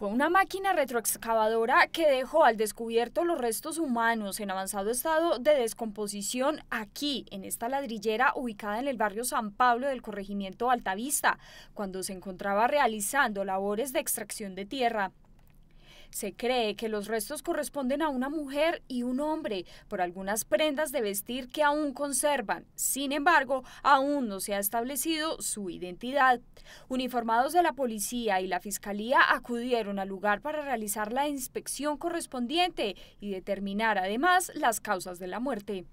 Fue una máquina retroexcavadora que dejó al descubierto los restos humanos en avanzado estado de descomposición aquí, en esta ladrillera ubicada en el barrio San Pablo del corregimiento Altavista, cuando se encontraba realizando labores de extracción de tierra. Se cree que los restos corresponden a una mujer y un hombre por algunas prendas de vestir que aún conservan. Sin embargo, aún no se ha establecido su identidad. Uniformados de la policía y la fiscalía acudieron al lugar para realizar la inspección correspondiente y determinar además las causas de la muerte.